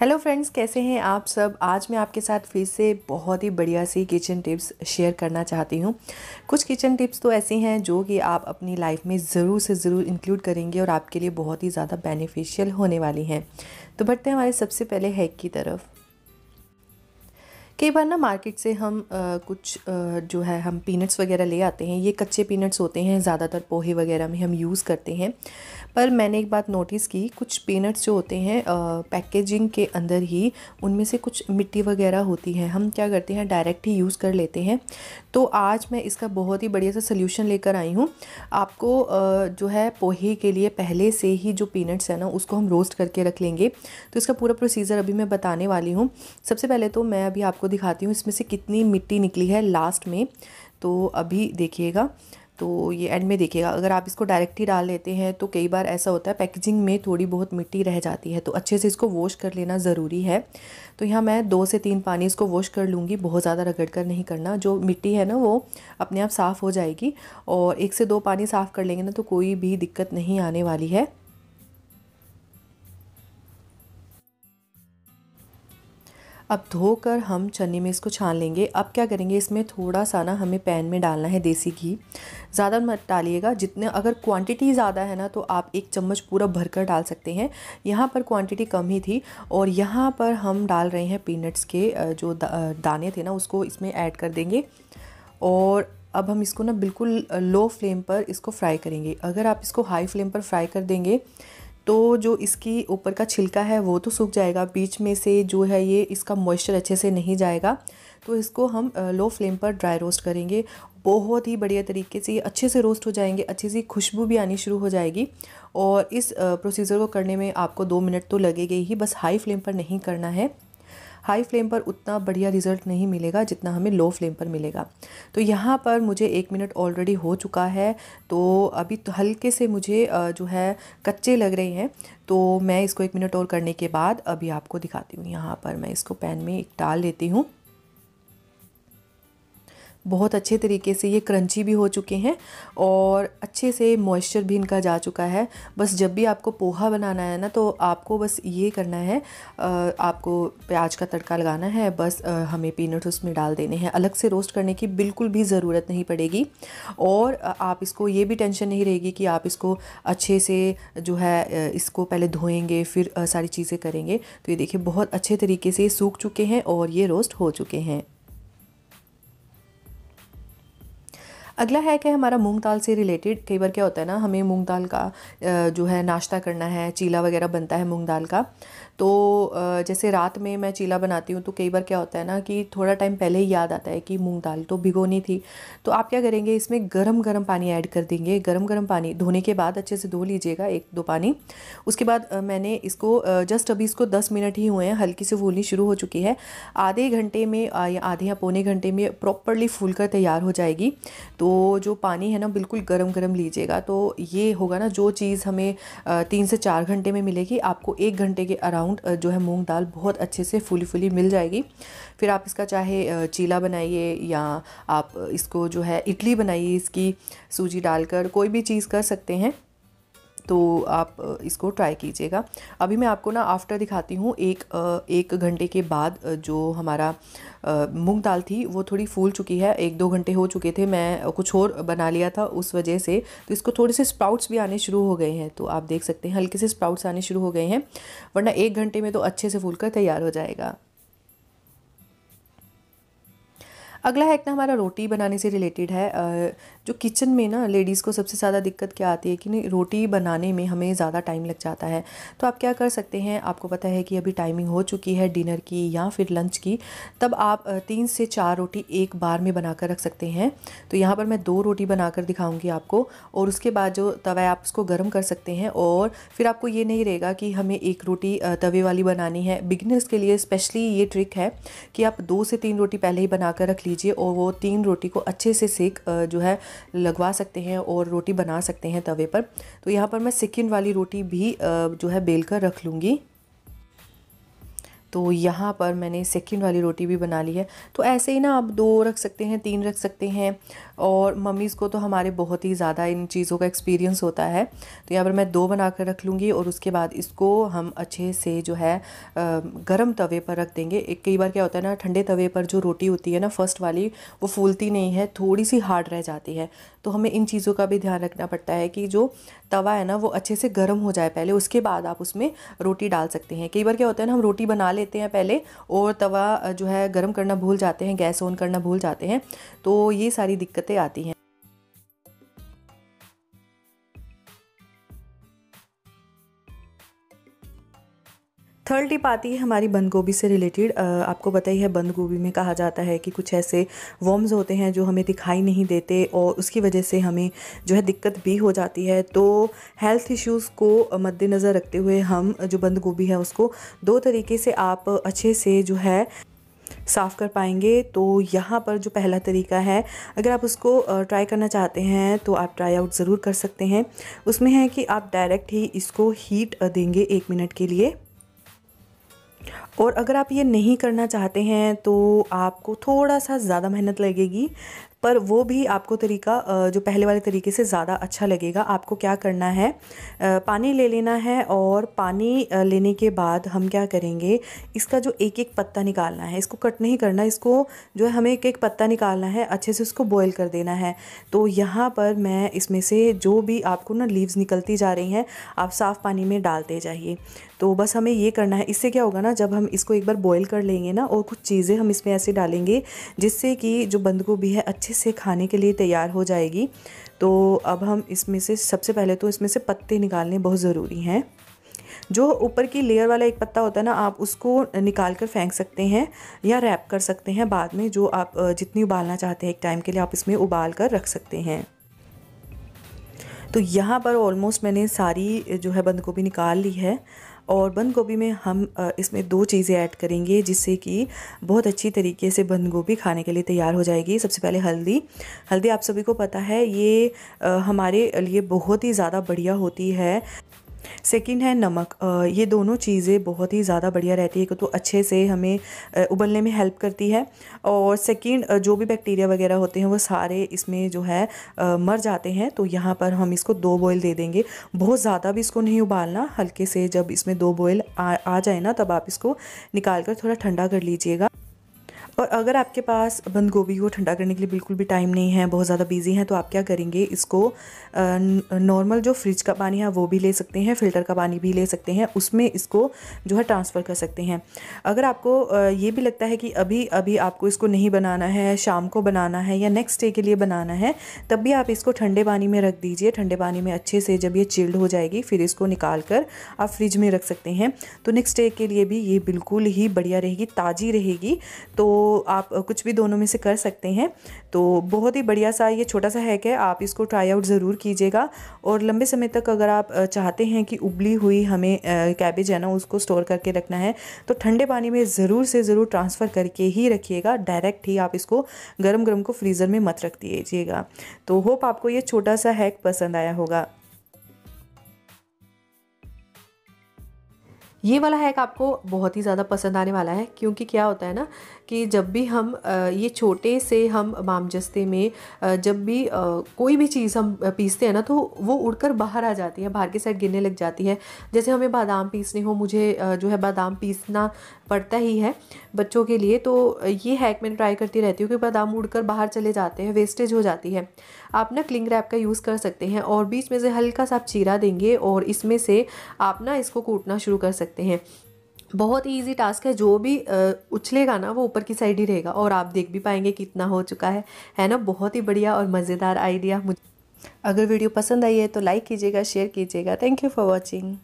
hello friends कैसे हैं आप सब आज मैं आपके साथ फिर से बहुत ही बढ़िया सी किचन टिप्स शेयर करना चाहती हूँ कुछ किचन टिप्स तो ऐसी हैं जो कि आप अपनी लाइफ में ज़रूर से ज़रूर इंक्लूड करेंगे और आपके लिए बहुत ही ज़्यादा बेनिफिशियल होने वाली हैं तो बढ़ते हैं हमारे सबसे पहले हैक की तरफ कई बार ना मार्केट से हम आ, कुछ आ, जो है हम पीनट्स वगैरह ले आते हैं ये कच्चे पीनट्स होते हैं ज़्यादातर पोहे वगैरह में हम यूज़ करते हैं पर मैंने एक बात नोटिस की कुछ पीनट्स जो होते हैं पैकेजिंग के अंदर ही उनमें से कुछ मिट्टी वगैरह होती है हम क्या करते हैं डायरेक्ट ही यूज़ कर लेते हैं तो आज मैं इसका बहुत ही बढ़िया सा सोल्यूशन लेकर आई हूँ आपको आ, जो है पोहे के लिए पहले से ही जो पीनट्स है ना उसको हम रोस्ट करके रख लेंगे तो इसका पूरा प्रोसीजर अभी मैं बताने वाली हूँ सबसे पहले तो मैं अभी आपको दिखाती हूँ इसमें से कितनी मिट्टी निकली है लास्ट में तो अभी देखिएगा तो ये एंड में देखिएगा अगर आप इसको डायरेक्ट ही डाल लेते हैं तो कई बार ऐसा होता है पैकेजिंग में थोड़ी बहुत मिट्टी रह जाती है तो अच्छे से इसको वॉश कर लेना ज़रूरी है तो यहाँ मैं दो से तीन पानी इसको वॉश कर लूँगी बहुत ज़्यादा रगड़ कर नहीं करना जो मिट्टी है ना वो अपने आप साफ़ हो जाएगी और एक से दो पानी साफ़ कर लेंगे ना तो कोई भी दिक्कत नहीं आने वाली है अब धोकर हम चने में इसको छान लेंगे अब क्या करेंगे इसमें थोड़ा सा ना हमें पैन में डालना है देसी घी ज़्यादा मत डालिएगा जितने अगर क्वांटिटी ज़्यादा है ना तो आप एक चम्मच पूरा भरकर डाल सकते हैं यहाँ पर क्वांटिटी कम ही थी और यहाँ पर हम डाल रहे हैं पीनट्स के जो दाने थे ना उसको इसमें ऐड कर देंगे और अब हम इसको ना बिल्कुल लो फ्लेम पर इसको फ्राई करेंगे अगर आप इसको हाई फ्लेम पर फ्राई कर देंगे तो जो इसकी ऊपर का छिलका है वो तो सूख जाएगा बीच में से जो है ये इसका मॉइस्चर अच्छे से नहीं जाएगा तो इसको हम लो फ्लेम पर ड्राई रोस्ट करेंगे बहुत ही बढ़िया तरीके से ये अच्छे से रोस्ट हो जाएंगे अच्छी सी खुशबू भी आनी शुरू हो जाएगी और इस प्रोसीजर को करने में आपको दो मिनट तो लगेगा ही बस हाई फ्लेम पर नहीं करना है हाई फ्लेम पर उतना बढ़िया रिजल्ट नहीं मिलेगा जितना हमें लो फ्लेम पर मिलेगा तो यहाँ पर मुझे एक मिनट ऑलरेडी हो चुका है तो अभी तो हल्के से मुझे जो है कच्चे लग रहे हैं तो मैं इसको एक मिनट और करने के बाद अभी आपको दिखाती हूँ यहाँ पर मैं इसको पैन में एक डाल लेती हूँ बहुत अच्छे तरीके से ये क्रंची भी हो चुके हैं और अच्छे से मॉइस्चर भी इनका जा चुका है बस जब भी आपको पोहा बनाना है ना तो आपको बस ये करना है आपको प्याज का तड़का लगाना है बस हमें पीनट्स उसमें डाल देने हैं अलग से रोस्ट करने की बिल्कुल भी ज़रूरत नहीं पड़ेगी और आप इसको ये भी टेंशन नहीं रहेगी कि आप इसको अच्छे से जो है इसको पहले धोएंगे फिर सारी चीज़ें करेंगे तो ये देखिए बहुत अच्छे तरीके से ये सूख चुके हैं और ये रोस्ट हो चुके हैं अगला है कि हमारा मूंग दाल से रिलेटेड कई बार क्या होता है ना हमें मूंग दाल का जो है नाश्ता करना है चीला वगैरह बनता है मूंग दाल का तो जैसे रात में मैं चीला बनाती हूँ तो कई बार क्या होता है ना कि थोड़ा टाइम पहले ही याद आता है कि मूंग दाल तो भिगोनी थी तो आप क्या करेंगे इसमें गर्म गर्म पानी ऐड कर देंगे गर्म गर्म पानी धोने के बाद अच्छे से धो लीजिएगा एक दो पानी उसके बाद मैंने इसको जस्ट अभी इसको दस मिनट ही हुए हैं हल्की से फूलनी शुरू हो चुकी है आधे घंटे में या आधे या पौने घंटे में प्रॉपरली फूल कर तैयार हो जाएगी तो जो पानी है ना बिल्कुल गर्म गर्म लीजिएगा तो ये होगा ना जो चीज़ हमें तीन से चार घंटे में मिलेगी आपको एक घंटे के अराउंड जो है मूंग दाल बहुत अच्छे से फुली फुली मिल जाएगी फिर आप इसका चाहे चीला बनाइए या आप इसको जो है इडली बनाइए इसकी सूजी डालकर कोई भी चीज़ कर सकते हैं तो आप इसको ट्राई कीजिएगा अभी मैं आपको ना आफ्टर दिखाती हूँ एक एक घंटे के बाद जो हमारा मूंग दाल थी वो थोड़ी फूल चुकी है एक दो घंटे हो चुके थे मैं कुछ और बना लिया था उस वजह से तो इसको थोड़े से स्प्राउट्स भी आने शुरू हो गए हैं तो आप देख सकते हैं हल्के से स्प्राउट्स आने शुरू हो गए हैं वरना एक घंटे में तो अच्छे से फूल कर तैयार हो जाएगा अगला है ना हमारा रोटी बनाने से रिलेटेड है जो किचन में ना लेडीज़ को सबसे ज़्यादा दिक्कत क्या आती है कि नहीं रोटी बनाने में हमें ज़्यादा टाइम लग जाता है तो आप क्या कर सकते हैं आपको पता है कि अभी टाइमिंग हो चुकी है डिनर की या फिर लंच की तब आप तीन से चार रोटी एक बार में बना कर रख सकते हैं तो यहाँ पर मैं दो रोटी बना कर दिखाऊँगी आपको और उसके बाद जो तवा आप उसको गर्म कर सकते हैं और फिर आपको ये नहीं रहेगा कि हमें एक रोटी तवे वाली बनानी है बिगनर्स के लिए स्पेशली ये ट्रिक है कि आप दो से तीन रोटी पहले ही बना रख लीजिए दीजिए और वो तीन रोटी को अच्छे से सेक जो है लगवा सकते हैं और रोटी बना सकते हैं तवे पर तो यहाँ पर मैं सिकिन वाली रोटी भी जो है बेल कर रख लूँगी तो यहाँ पर मैंने सेकंड वाली रोटी भी बना ली है तो ऐसे ही ना आप दो रख सकते हैं तीन रख सकते हैं और मम्मीज़ को तो हमारे बहुत ही ज़्यादा इन चीज़ों का एक्सपीरियंस होता है तो यहाँ पर मैं दो बना कर रख लूँगी और उसके बाद इसको हम अच्छे से जो है गर्म तवे पर रख देंगे एक कई बार क्या होता है ना ठंडे तवे पर जो रोटी होती है ना फर्स्ट वाली वो फूलती नहीं है थोड़ी सी हार्ड रह जाती है तो हमें इन चीज़ों का भी ध्यान रखना पड़ता है कि जो तवा है ना वो अच्छे से गर्म हो जाए पहले उसके बाद आप उसमें रोटी डाल सकते हैं कई बार क्या होता है ना हम रोटी बना लेते हैं पहले और तवा जो है गर्म करना भूल जाते हैं गैस ऑन करना भूल जाते हैं तो ये सारी दिक्कतें आती हैं थर्ड टिप आती है हमारी बंद गोभी से रिलेटेड आपको पता ही है बंद गोभी में कहा जाता है कि कुछ ऐसे वॉम्स होते हैं जो हमें दिखाई नहीं देते और उसकी वजह से हमें जो है दिक्कत भी हो जाती है तो हेल्थ इश्यूज़ को मद्देनज़र रखते हुए हम जो बंद गोभी है उसको दो तरीके से आप अच्छे से जो है साफ़ कर पाएंगे तो यहाँ पर जो पहला तरीका है अगर आप उसको ट्राई करना चाहते हैं तो आप ट्राई आउट ज़रूर कर सकते हैं उसमें है कि आप डायरेक्ट ही इसको हीट देंगे एक मिनट के लिए और अगर आप ये नहीं करना चाहते हैं तो आपको थोड़ा सा ज़्यादा मेहनत लगेगी पर वो भी आपको तरीका जो पहले वाले तरीके से ज़्यादा अच्छा लगेगा आपको क्या करना है पानी ले लेना है और पानी लेने के बाद हम क्या करेंगे इसका जो एक एक पत्ता निकालना है इसको कट नहीं करना इसको जो है हमें एक एक पत्ता निकालना है अच्छे से उसको बॉयल कर देना है तो यहाँ पर मैं इसमें से जो भी आपको ना लीव्स निकलती जा रही हैं आप साफ़ पानी में डालते जाइए तो बस हमें ये करना है इससे क्या होगा ना जब हम इसको एक बार बॉयल कर लेंगे ना और कुछ चीज़ें हम इसमें ऐसे डालेंगे जिससे कि जो बंद गोभी है अच्छे अच्छे से खाने के लिए तैयार हो जाएगी तो अब हम इसमें से सबसे पहले तो इसमें से पत्ते निकालने बहुत ज़रूरी हैं जो ऊपर की लेयर वाला एक पत्ता होता है ना आप उसको निकाल कर फेंक सकते हैं या रैप कर सकते हैं बाद में जो आप जितनी उबालना चाहते हैं एक टाइम के लिए आप इसमें उबाल कर रख सकते हैं तो यहाँ पर ऑलमोस्ट मैंने सारी जो है बंद गोभी निकाल ली है और बंद गोभी में हम इसमें दो चीज़ें ऐड करेंगे जिससे कि बहुत अच्छी तरीके से बंद गोभी खाने के लिए तैयार हो जाएगी सबसे पहले हल्दी हल्दी आप सभी को पता है ये हमारे लिए बहुत ही ज़्यादा बढ़िया होती है सेकंड है नमक ये दोनों चीज़ें बहुत ही ज़्यादा बढ़िया रहती है कि तो अच्छे से हमें उबलने में हेल्प करती है और सेकंड जो भी बैक्टीरिया वगैरह होते हैं वो सारे इसमें जो है मर जाते हैं तो यहाँ पर हम इसको दो बॉयल दे देंगे बहुत ज़्यादा भी इसको नहीं उबालना हल्के से जब इसमें दो बॉयल आ, आ जाए ना तब आप इसको निकाल कर थोड़ा ठंडा कर लीजिएगा और अगर आपके पास बंद गोभी को ठंडा करने के लिए बिल्कुल भी टाइम नहीं है बहुत ज़्यादा बिजी हैं तो आप क्या करेंगे इसको नॉर्मल जो फ्रिज का पानी है वो भी ले सकते हैं फ़िल्टर का पानी भी ले सकते हैं उसमें इसको जो है ट्रांसफ़र कर सकते हैं अगर आपको ये भी लगता है कि अभी अभी आपको इसको नहीं बनाना है शाम को बनाना है या नेक्स्ट डे के लिए बनाना है तब भी आप इसको ठंडे पानी में रख दीजिए ठंडे पानी में अच्छे से जब ये चिल्ड हो जाएगी फिर इसको निकाल कर आप फ्रिज में रख सकते हैं तो नेक्स्ट डे के लिए भी ये बिल्कुल ही बढ़िया रहेगी ताज़ी रहेगी तो आप कुछ भी दोनों में से कर सकते हैं तो बहुत ही बढ़िया सा ये छोटा सा हैक है आप इसको ट्राई आउट ज़रूर कीजिएगा और लंबे समय तक अगर आप चाहते हैं कि उबली हुई हमें कैबेज है ना उसको स्टोर करके रखना है तो ठंडे पानी में ज़रूर से ज़रूर ट्रांसफ़र करके ही रखिएगा डायरेक्ट ही आप इसको गर्म गर्म को फ्रीज़र में मत रख दीजिएगा तो होप आपको ये छोटा सा हैक पसंद आया होगा ये वाला हैक आपको बहुत ही ज़्यादा पसंद आने वाला है क्योंकि क्या होता है ना कि जब भी हम ये छोटे से हम मामजस्ते में जब भी कोई भी चीज़ हम पीसते हैं ना तो वो उड़कर बाहर आ जाती है बाहर की साइड गिरने लग जाती है जैसे हमें बादाम पीसने हो मुझे जो है बादाम पीसना पड़ता ही है बच्चों के लिए तो ये हैक मैंने ट्राई करती रहती हूँ कि बादाम उड़ कर बाहर चले जाते हैं वेस्टेज हो जाती है आप ना क्लिंग रैप का यूज़ कर सकते हैं और बीच में से हल्का सा आप चीरा देंगे और इसमें से आप ना इसको कूटना शुरू कर सकते हैं बहुत ही ईजी टास्क है जो भी उछलेगा ना वो ऊपर की साइड ही रहेगा और आप देख भी पाएंगे कितना हो चुका है है ना बहुत ही बढ़िया और मज़ेदार आइडिया मुझे अगर वीडियो पसंद आई है तो लाइक कीजिएगा शेयर कीजिएगा थैंक यू फॉर वॉचिंग